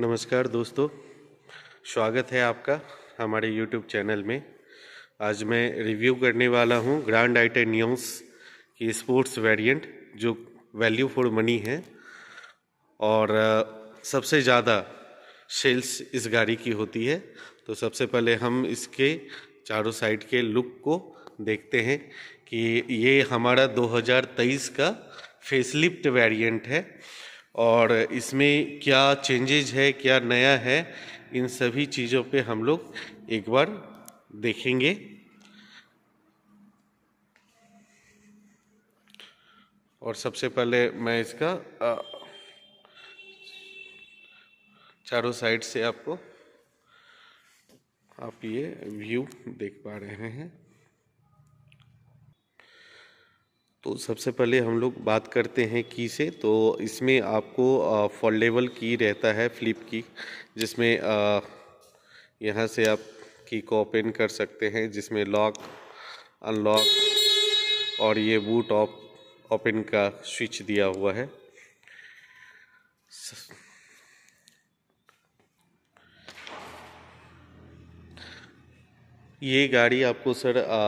नमस्कार दोस्तों स्वागत है आपका हमारे YouTube चैनल में आज मैं रिव्यू करने वाला हूं ग्रैंड आइटे न्यूज़ की स्पोर्ट्स वेरिएंट जो वैल्यू फॉर मनी है और सबसे ज़्यादा सेल्स इस गाड़ी की होती है तो सबसे पहले हम इसके चारों साइड के लुक को देखते हैं कि ये हमारा 2023 का फेसलिफ्ट वेरिएंट है और इसमें क्या चेंजेज है क्या नया है इन सभी चीज़ों पे हम लोग एक बार देखेंगे और सबसे पहले मैं इसका चारों साइड से आपको आप ये व्यू देख पा रहे हैं तो सबसे पहले हम लोग बात करते हैं की से तो इसमें आपको फोल्डेबल की रहता है फ्लिप की जिसमें यहाँ से आप की को ओपन कर सकते हैं जिसमें लॉक अनलॉक और ये बूट ऑफ ओपन का स्विच दिया हुआ है ये गाड़ी आपको सर आ,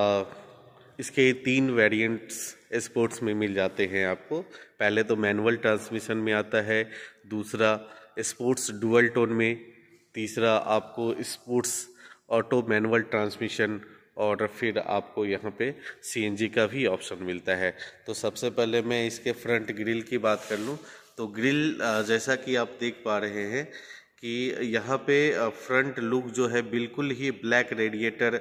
इसके तीन वेरिएंट्स स्पोर्ट्स में मिल जाते हैं आपको पहले तो मैनुअल ट्रांसमिशन में आता है दूसरा स्पोर्ट्स डुअल टोन में तीसरा आपको स्पोर्ट्स ऑटो मैनुअल ट्रांसमिशन और फिर आपको यहाँ पे सीएनजी का भी ऑप्शन मिलता है तो सबसे पहले मैं इसके फ्रंट ग्रिल की बात कर लूँ तो ग्रिल जैसा कि आप देख पा रहे हैं कि यहाँ पे फ्रंट लुक जो है बिल्कुल ही ब्लैक रेडिएटर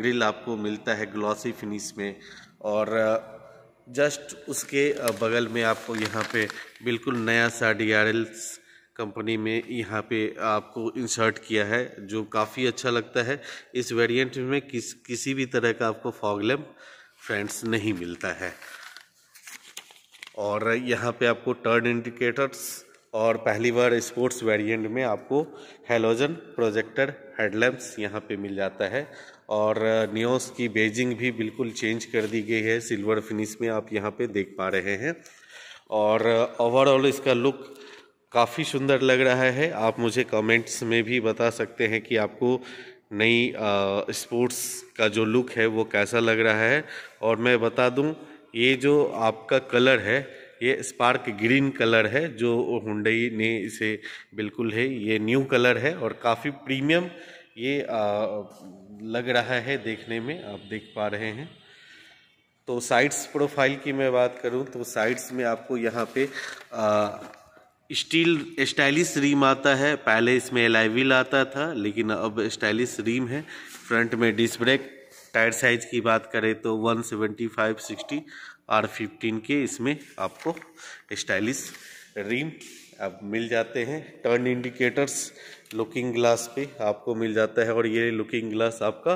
ग्रिल आपको मिलता है ग्लॉसी फिनिश में और जस्ट उसके बगल में आपको यहाँ पे बिल्कुल नया सा डी आर एल्स कंपनी में यहाँ पे आपको इंसर्ट किया है जो काफ़ी अच्छा लगता है इस वेरिएंट में किस किसी भी तरह का आपको फॉगलेम फ्रेंड्स नहीं मिलता है और यहाँ पे आपको टर्न इंडिकेटर्स और पहली बार स्पोर्ट्स वेरिएंट में आपको हेलोजन प्रोजेक्टर हेडलैम्प्स यहाँ पे मिल जाता है और नियोस की बेजिंग भी बिल्कुल चेंज कर दी गई है सिल्वर फिनिश में आप यहाँ पे देख पा रहे हैं और ओवरऑल इसका लुक काफ़ी सुंदर लग रहा है आप मुझे कमेंट्स में भी बता सकते हैं कि आपको नई स्पोर्ट्स का जो लुक है वो कैसा लग रहा है और मैं बता दूँ ये जो आपका कलर है ये स्पार्क ग्रीन कलर है जो हुडई ने इसे बिल्कुल है ये न्यू कलर है और काफ़ी प्रीमियम ये आ, लग रहा है देखने में आप देख पा रहे हैं तो साइड्स प्रोफाइल की मैं बात करूं तो साइड्स में आपको यहाँ पे स्टील स्टाइलिश रीम आता है पहले इसमें एलाइविल आता था लेकिन अब स्टाइलिश रीम है फ्रंट में डिस्क ब्रेक टायर साइज की बात करें तो 175 60 आर फिफ्टीन के इसमें आपको स्टाइलिश रिम आप मिल जाते हैं टर्न इंडिकेटर्स लुकिंग ग्लास पे आपको मिल जाता है और ये लुकिंग ग्लास आपका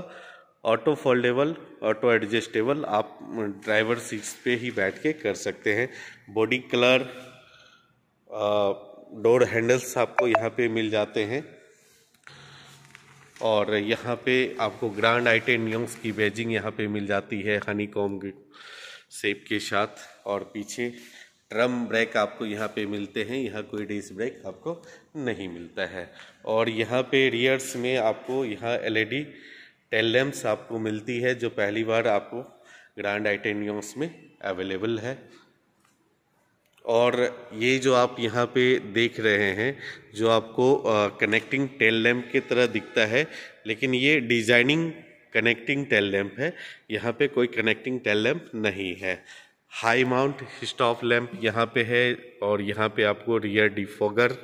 ऑटो फोल्डेबल ऑटो एडजस्टेबल आप ड्राइवर सीट्स पे ही बैठ के कर सकते हैं बॉडी कलर डोर हैंडल्स आपको यहाँ पे मिल जाते हैं और यहाँ पे आपको ग्रांड आइटेनियम्स की बेजिंग यहाँ पे मिल जाती है हनी कॉम सेब के साथ और पीछे ड्रम ब्रेक आपको यहाँ पे मिलते हैं यहाँ कोई डिस ब्रेक आपको नहीं मिलता है और यहाँ पे रियर्स में आपको यहाँ एलईडी टेल लैम्प्स आपको मिलती है जो पहली बार आपको ग्रैंड आइटेनियम्स में अवेलेबल है और ये जो आप यहाँ पे देख रहे हैं जो आपको कनेक्टिंग टेल लैम्प की तरह दिखता है लेकिन ये डिज़ाइनिंग कनेक्टिंग टेल लैंप है यहाँ पे कोई कनेक्टिंग टेल लैंप नहीं है हाई माउंट स्टॉप लैम्प यहाँ पे है और यहाँ पे आपको रियर डिफोगर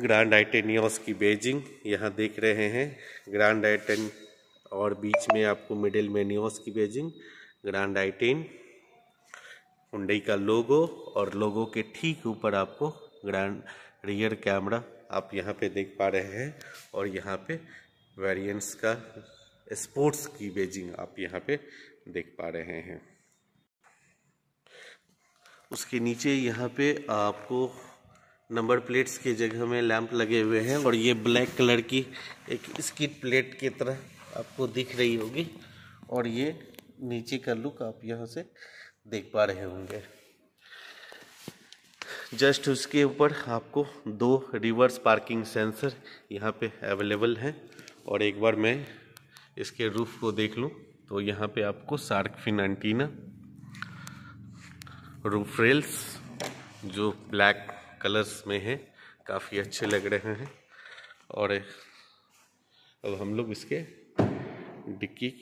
ग्रांड आइटेनियोस की बेजिंग यहाँ देख रहे हैं ग्रांड आइटेन और बीच में आपको मिडिल मेनियोस की बेजिंग ग्रांड आइटेन हुडई का लोगो और लोगो के ठीक ऊपर आपको ग्रांड रियर कैमरा आप यहाँ पे देख पा रहे हैं और यहाँ पे वेरिएंट्स का स्पोर्ट्स की बेजिंग आप यहाँ पे देख पा रहे हैं उसके नीचे यहाँ पे आपको नंबर प्लेट्स की जगह में लैंप लगे हुए हैं और ये ब्लैक कलर की एक स्कीट प्लेट की तरह आपको दिख रही होगी और ये नीचे का लुक आप यहाँ से देख पा रहे होंगे जस्ट उसके ऊपर आपको दो रिवर्स पार्किंग सेंसर यहाँ पे अवेलेबल हैं और एक बार मैं इसके रूफ को देख लूँ तो यहाँ पे आपको shark fin antenna roof rails जो ब्लैक कलर्स में है काफ़ी अच्छे लग रहे हैं और अब हम लोग इसके डिक्की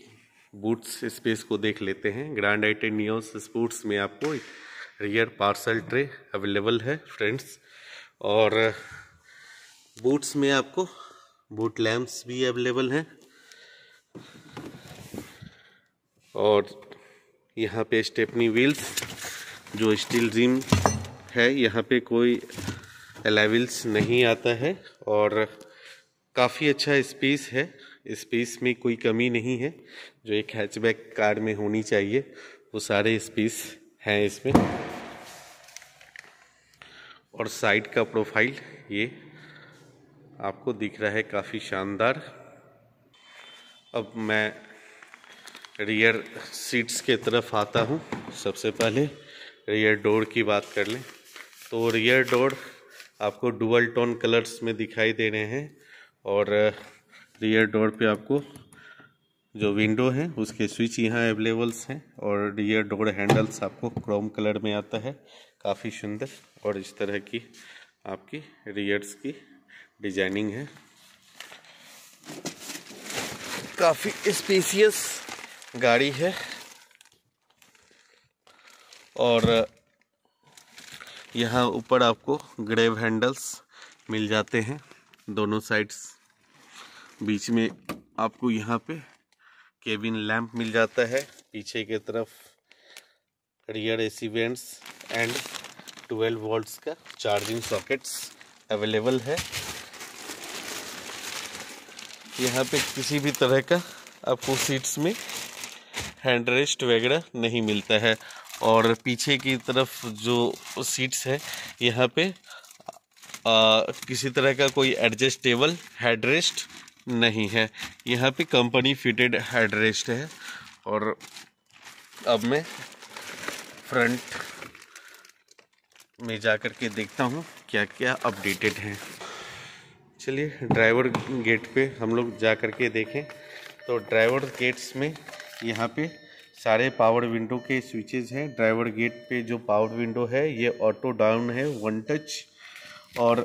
बूट्स स्पेस को देख लेते हैं ग्रैंड आइटेड स्पोर्ट्स में आपको रियर पार्सल ट्रे अवेलेबल है फ्रेंड्स और बूट्स में आपको बूट लैम्प्स भी अवेलेबल हैं और यहाँ पे स्टेपनी व्हील्स जो स्टील रिम है यहाँ पे कोई एलेविल्स नहीं आता है और काफ़ी अच्छा स्पेस है स्पेस में कोई कमी नहीं है जो एक हैचबैक कार में होनी चाहिए वो सारे स्पेस हैं इसमें और साइड का प्रोफाइल ये आपको दिख रहा है काफ़ी शानदार अब मैं रियर सीट्स के तरफ आता हूँ सबसे पहले रियर डोर की बात कर लें तो रियर डोर आपको डुअल टोन कलर्स में दिखाई दे रहे हैं और रियर डोर पे आपको जो विंडो है उसके स्विच यहाँ अवेलेबल्स हैं और रियर डोर हैंडल्स आपको क्रोम कलर में आता है काफ़ी सुंदर और इस तरह की आपकी रियर्स की डिजाइनिंग है काफ़ी स्पेसियस गाड़ी है और यहाँ ऊपर आपको ग्रेव हैंडल्स मिल जाते हैं दोनों साइड्स बीच में आपको यहाँ पे केबिन लैंप मिल जाता है पीछे के तरफ rear AC vents and 12 volts का चार्जिंग सॉकेट्स अवेलेबल है यहाँ पे किसी भी तरह का आपको सीट्स में हैंड रेस्ट वगैरह नहीं मिलता है और पीछे की तरफ जो सीट्स है यहाँ पे आ, किसी तरह का कोई एडजस्टेबल हेडरेस्ट नहीं है यहाँ पे कंपनी फिटेड हेडरेस्ट है और अब मैं फ्रंट में जा कर के देखता हूँ क्या क्या अपडेटेड है चलिए ड्राइवर गेट पे हम लोग जा कर के देखें तो ड्राइवर गेट्स में यहाँ पे सारे पावर विंडो के स्विचेज हैं ड्राइवर गेट पे जो पावर विंडो है ये ऑटो डाउन है वन टच और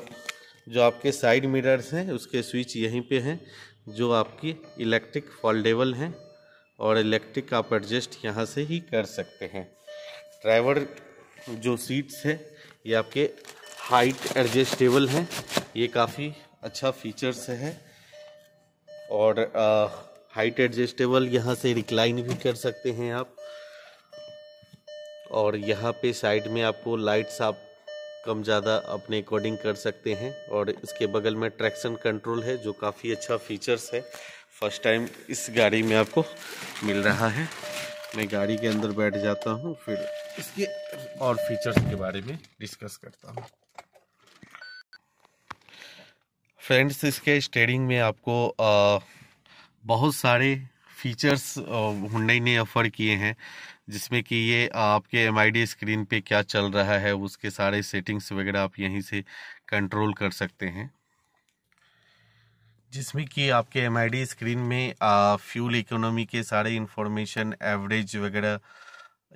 जो आपके साइड मिरर्स हैं उसके स्विच यहीं पे हैं जो आपकी इलेक्ट्रिक फॉल्डेबल हैं और इलेक्ट्रिक आप एडजस्ट यहाँ से ही कर सकते हैं ड्राइवर जो सीट्स है ये आपके हाइट एडजस्टेबल हैं ये काफ़ी अच्छा फीचर्स है और आ, हाइट एडजस्टेबल यहाँ से रिक्लाइन भी कर सकते हैं आप और यहाँ पे साइड में आपको लाइट्स आप कम ज़्यादा अपने अकॉर्डिंग कर सकते हैं और इसके बगल में ट्रैक्शन कंट्रोल है जो काफ़ी अच्छा फीचर्स है फर्स्ट टाइम इस गाड़ी में आपको मिल रहा है मैं गाड़ी के अंदर बैठ जाता हूँ फिर इसके और फीचर्स के बारे में डिस्कस करता हूँ फ्रेंड्स इसके स्टेयरिंग में आपको आ, बहुत सारे फीचर्स हुंडई ने ऑफर किए हैं जिसमें कि ये आपके एम स्क्रीन पे क्या चल रहा है उसके सारे सेटिंग्स वगैरह आप यहीं से कंट्रोल कर सकते हैं जिसमें कि आपके एम स्क्रीन में आ, फ्यूल इकोनॉमी के सारे इन्फॉर्मेशन एवरेज वगैरह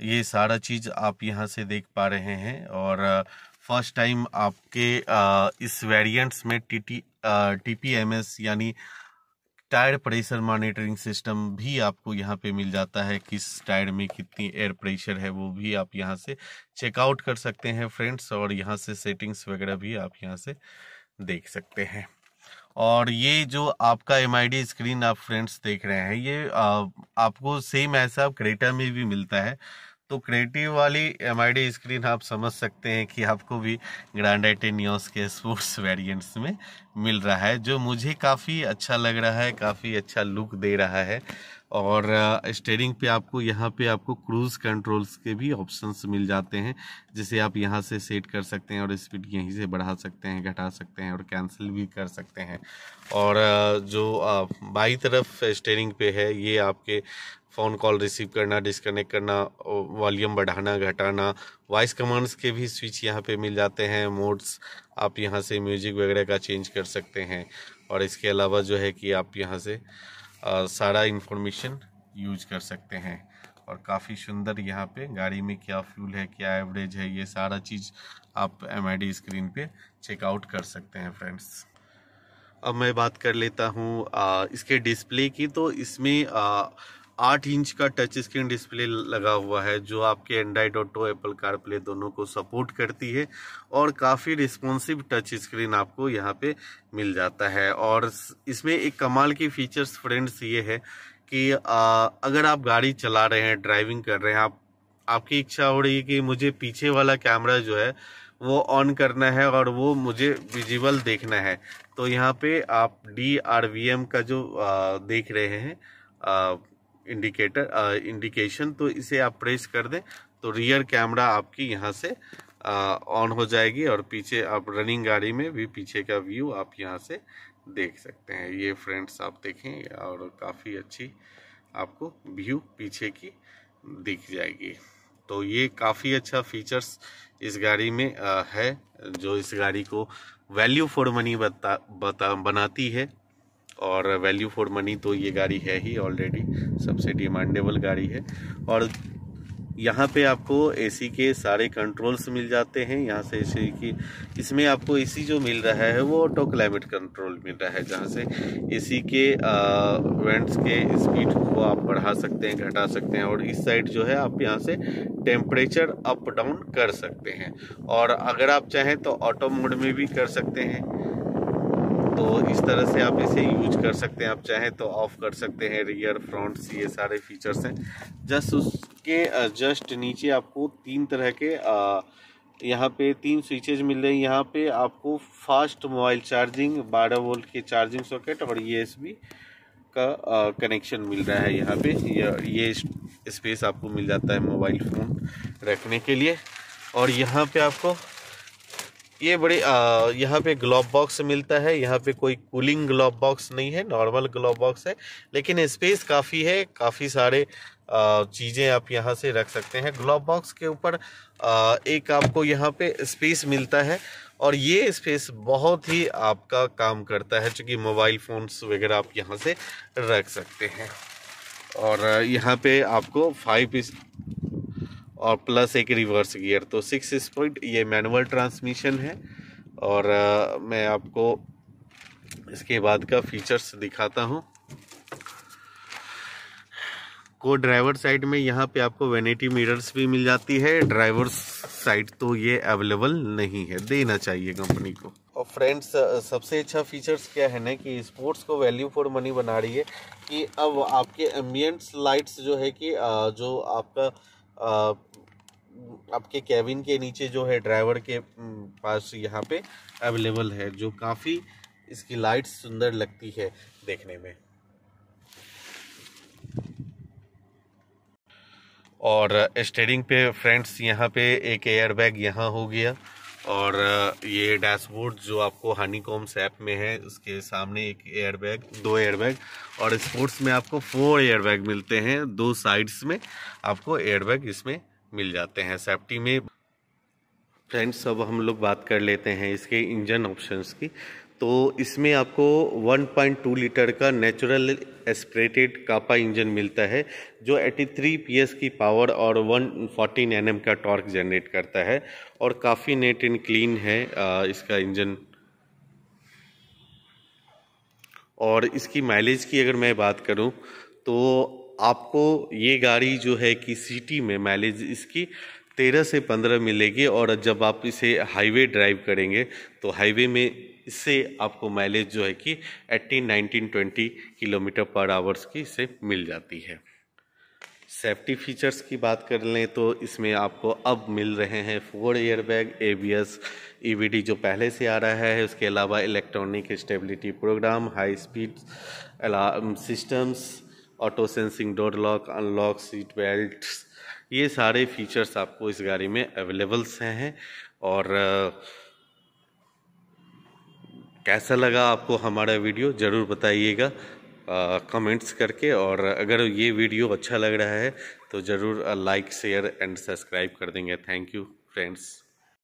ये सारा चीज़ आप यहाँ से देख पा रहे हैं और फर्स्ट टाइम आपके आ, इस वेरिएंट्स में T T T P M S यानी टायर प्रेशर मॉनिटरिंग सिस्टम भी आपको यहाँ पे मिल जाता है किस टायर में कितनी एयर प्रेशर है वो भी आप यहाँ से चेकआउट कर सकते हैं फ्रेंड्स और यहाँ से सेटिंग्स वगैरह भी आप यहाँ से देख सकते हैं और ये जो आपका एम स्क्रीन आप फ्रेंड्स देख रहे हैं ये आ, आपको सेम ऐसा क्रेटा में भी मिलता है तो क्रिएटिव वाली एम स्क्रीन आप समझ सकते हैं कि आपको भी ग्रैंड एटेनियोस के स्पोर्ट्स वेरिएंट्स में मिल रहा है जो मुझे काफ़ी अच्छा लग रहा है काफ़ी अच्छा लुक दे रहा है और स्टेयरिंग पे आपको यहाँ पे आपको क्रूज़ कंट्रोल्स के भी ऑप्शंस मिल जाते हैं जिसे आप यहाँ से सेट कर सकते हैं और स्पीड यहीं से बढ़ा सकते हैं घटा सकते हैं और कैंसिल भी कर सकते हैं और जो बाई तरफ स्टेयरिंग पे है ये आपके फ़ोन कॉल रिसीव करना डिसकनेक्ट करना वॉल्यूम बढ़ाना घटाना वॉइस कमांड्स के भी स्विच यहाँ पे मिल जाते हैं मोड्स आप यहाँ से म्यूजिक वगैरह का चेंज कर सकते हैं और इसके अलावा जो है कि आप यहाँ से आ, सारा इन्फॉर्मेशन यूज कर सकते हैं और काफ़ी सुंदर यहाँ पे गाड़ी में क्या फ्यूल है क्या एवरेज है ये सारा चीज़ आप एम स्क्रीन पर चेकआउट कर सकते हैं फ्रेंड्स अब मैं बात कर लेता हूँ इसके डिस्प्ले की तो इसमें आ, आठ इंच का टच स्क्रीन डिस्प्ले लगा हुआ है जो आपके Android auto Apple car play दोनों को सपोर्ट करती है और काफ़ी रिस्पॉन्सिव टच स्क्रीन आपको यहाँ पे मिल जाता है और इसमें एक कमाल की फीचर्स फ्रेंड्स ये है कि आ, अगर आप गाड़ी चला रहे हैं ड्राइविंग कर रहे हैं आप आपकी इच्छा हो रही है कि मुझे पीछे वाला कैमरा जो है वो ऑन करना है और वो मुझे विजिबल देखना है तो यहाँ पे आप डी आर वी एम का जो आ, देख रहे हैं आ, इंडिकेटर आ, इंडिकेशन तो इसे आप प्रेस कर दें तो रियर कैमरा आपकी यहाँ से ऑन uh, हो जाएगी और पीछे आप रनिंग गाड़ी में भी पीछे का व्यू आप यहाँ से देख सकते हैं ये फ्रेंड्स आप देखें और काफ़ी अच्छी आपको व्यू पीछे की दिख जाएगी तो ये काफ़ी अच्छा फीचर्स इस गाड़ी में आ, uh, है जो इस गाड़ी को वैल्यू फॉर मनी बता बता बनाती है और वैल्यू फॉर मनी तो ये गाड़ी है ही ऑलरेडी सबसे डिमांडेबल गाड़ी है और यहाँ पे आपको एसी के सारे कंट्रोल्स मिल जाते हैं यहाँ से एसी की इसमें आपको एसी जो मिल रहा है वो ऑटो क्लाइमेट कंट्रोल मिल रहा है जहाँ से एसी के वेंट्स के स्पीड को आप बढ़ा सकते हैं घटा सकते हैं और इस साइड जो है आप यहाँ से टेम्परेचर अप डाउन कर सकते हैं और अगर आप चाहें तो ऑटो मोड में भी कर सकते हैं तो इस तरह से आप इसे यूज कर सकते हैं आप चाहें तो ऑफ़ कर सकते हैं रियर फ्रंट ये सारे फीचर्स हैं जस्ट उसके जस्ट नीचे आपको तीन तरह के यहाँ पे तीन स्विचेज मिल रहे हैं यहाँ पे आपको फास्ट मोबाइल चार्जिंग बारह वोल्ट के चार्जिंग सॉकेट और ये का कनेक्शन मिल रहा है यहाँ पे ये स्पेस आपको मिल जाता है मोबाइल फ़ोन रखने के लिए और यहाँ पे आपको ये बड़े यहाँ पे ग्लोब बॉक्स मिलता है यहाँ पे कोई कूलिंग ग्लोब बॉक्स नहीं है नॉर्मल ग्लोब बॉक्स है लेकिन स्पेस काफ़ी है काफ़ी सारे चीज़ें आप यहाँ से रख सकते हैं ग्लोब बॉक्स के ऊपर एक आपको यहाँ पे स्पेस मिलता है और ये स्पेस बहुत ही आपका काम करता है चूँकि मोबाइल फ़ोन्स वगैरह आप यहाँ से रख सकते हैं और यहाँ पे आपको फाइव और प्लस एक रिवर्स गियर तो सिक्स स्पीड ये मैनुअल ट्रांसमिशन है और आ, मैं आपको इसके बाद का फीचर्स दिखाता हूँ को ड्राइवर साइड में यहाँ पे आपको वेनेटी मिरर्स भी मिल जाती है ड्राइवर साइड तो ये अवेलेबल नहीं है देना चाहिए कंपनी को और फ्रेंड्स सबसे अच्छा फीचर्स क्या है ना कि स्पोर्ट्स को वैल्यू फॉर मनी बना रही है कि अब आपके एम्बियंस लाइट्स जो है कि जो आपका आपके कैबिन के नीचे जो है ड्राइवर के पास यहाँ पे अवेलेबल है जो काफ़ी इसकी लाइट सुंदर लगती है देखने में और स्टेरिंग पे फ्रेंड्स यहाँ पे एक एयर बैग यहाँ हो गया और ये डैशबोर्ड जो आपको हनी कॉम्स सैप में है उसके सामने एक एयरबैग दो एयरबैग और स्पोर्ट्स में आपको फोर एयरबैग मिलते हैं दो साइड्स में आपको एयरबैग इसमें मिल जाते हैं सेफ्टी में फ्रेंड्स अब हम लोग बात कर लेते हैं इसके इंजन ऑप्शंस की तो इसमें आपको 1.2 लीटर का नेचुरल एस्परेटेड कापा इंजन मिलता है जो 83 थ्री की पावर और 114 एनएम का टॉर्क जनरेट करता है और काफ़ी नेट एंड क्लीन है इसका इंजन और इसकी माइलेज की अगर मैं बात करूं तो आपको ये गाड़ी जो है कि सिटी में माइलेज इसकी तेरह से पंद्रह मिलेगी और जब आप इसे हाईवे ड्राइव करेंगे तो हाईवे में इससे आपको माइलेज जो है कि 18, 19, 20 किलोमीटर पर आवर्स की इससे मिल जाती है सेफ्टी फीचर्स की बात कर लें तो इसमें आपको अब मिल रहे हैं फोर एयरबैग एबीएस ईवीडी जो पहले से आ रहा है उसके अलावा electronic stability program high speed alarm systems auto sensing door lock unlock seat belt ये सारे फीचर्स आपको इस गाड़ी में अवेलेबल्स हैं और कैसा लगा आपको हमारा वीडियो ज़रूर बताइएगा कमेंट्स करके और अगर ये वीडियो अच्छा लग रहा है तो ज़रूर लाइक शेयर एंड सब्सक्राइब कर देंगे थैंक यू फ्रेंड्स